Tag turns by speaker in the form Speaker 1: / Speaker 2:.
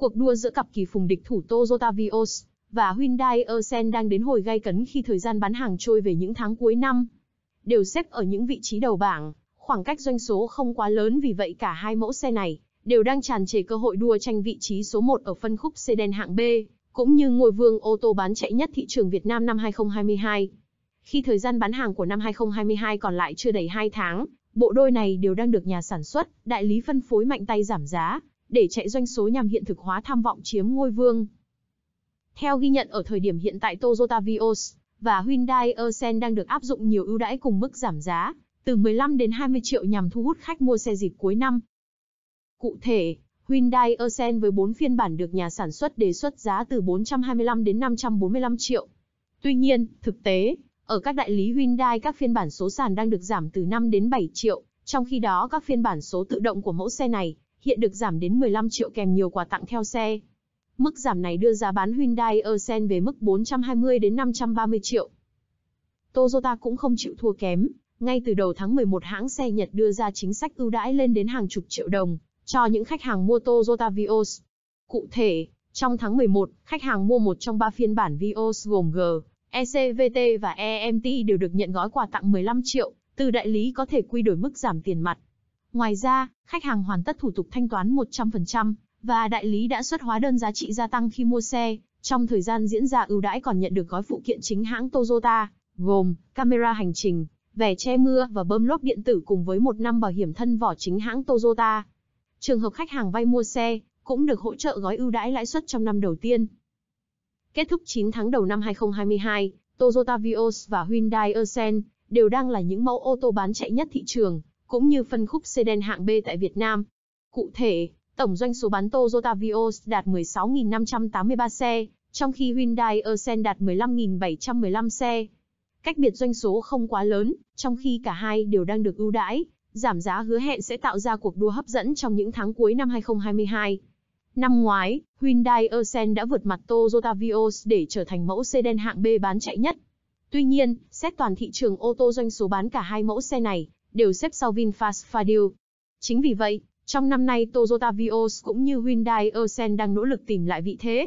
Speaker 1: Cuộc đua giữa cặp kỳ phùng địch thủ Toyota Vios và Hyundai Accent đang đến hồi gay cấn khi thời gian bán hàng trôi về những tháng cuối năm. Đều xếp ở những vị trí đầu bảng, khoảng cách doanh số không quá lớn vì vậy cả hai mẫu xe này đều đang tràn trề cơ hội đua tranh vị trí số 1 ở phân khúc sedan hạng B, cũng như ngôi vương ô tô bán chạy nhất thị trường Việt Nam năm 2022. Khi thời gian bán hàng của năm 2022 còn lại chưa đầy 2 tháng, bộ đôi này đều đang được nhà sản xuất, đại lý phân phối mạnh tay giảm giá, để chạy doanh số nhằm hiện thực hóa tham vọng chiếm ngôi vương. Theo ghi nhận ở thời điểm hiện tại Toyota Vios và Hyundai Accent đang được áp dụng nhiều ưu đãi cùng mức giảm giá, từ 15 đến 20 triệu nhằm thu hút khách mua xe dịp cuối năm. Cụ thể, Hyundai Accent với 4 phiên bản được nhà sản xuất đề xuất giá từ 425 đến 545 triệu. Tuy nhiên, thực tế, ở các đại lý Hyundai các phiên bản số sàn đang được giảm từ 5 đến 7 triệu, trong khi đó các phiên bản số tự động của mẫu xe này hiện được giảm đến 15 triệu kèm nhiều quà tặng theo xe. Mức giảm này đưa giá bán Hyundai Accent về mức 420 đến 530 triệu. Toyota cũng không chịu thua kém, ngay từ đầu tháng 11 hãng xe Nhật đưa ra chính sách ưu đãi lên đến hàng chục triệu đồng cho những khách hàng mua Toyota Vios. Cụ thể, trong tháng 11, khách hàng mua một trong ba phiên bản Vios gồm G, ECVT và EMT đều được nhận gói quà tặng 15 triệu, từ đại lý có thể quy đổi mức giảm tiền mặt. Ngoài ra, khách hàng hoàn tất thủ tục thanh toán 100% và đại lý đã xuất hóa đơn giá trị gia tăng khi mua xe. Trong thời gian diễn ra ưu đãi còn nhận được gói phụ kiện chính hãng Toyota, gồm camera hành trình, vẻ che mưa và bơm lốp điện tử cùng với một năm bảo hiểm thân vỏ chính hãng Toyota. Trường hợp khách hàng vay mua xe cũng được hỗ trợ gói ưu đãi lãi suất trong năm đầu tiên. Kết thúc 9 tháng đầu năm 2022, Toyota Vios và Hyundai Accent đều đang là những mẫu ô tô bán chạy nhất thị trường cũng như phân khúc sedan hạng B tại Việt Nam. Cụ thể, tổng doanh số bán Toyota Vios đạt 16.583 xe, trong khi Hyundai Accent đạt 15.715 xe. Cách biệt doanh số không quá lớn, trong khi cả hai đều đang được ưu đãi, giảm giá hứa hẹn sẽ tạo ra cuộc đua hấp dẫn trong những tháng cuối năm 2022. Năm ngoái, Hyundai Accent đã vượt mặt Toyota Vios để trở thành mẫu sedan hạng B bán chạy nhất. Tuy nhiên, xét toàn thị trường ô tô doanh số bán cả hai mẫu xe này đều xếp sau VinFast Fadil. Chính vì vậy, trong năm nay Toyota Vios cũng như Hyundai Accent đang nỗ lực tìm lại vị thế,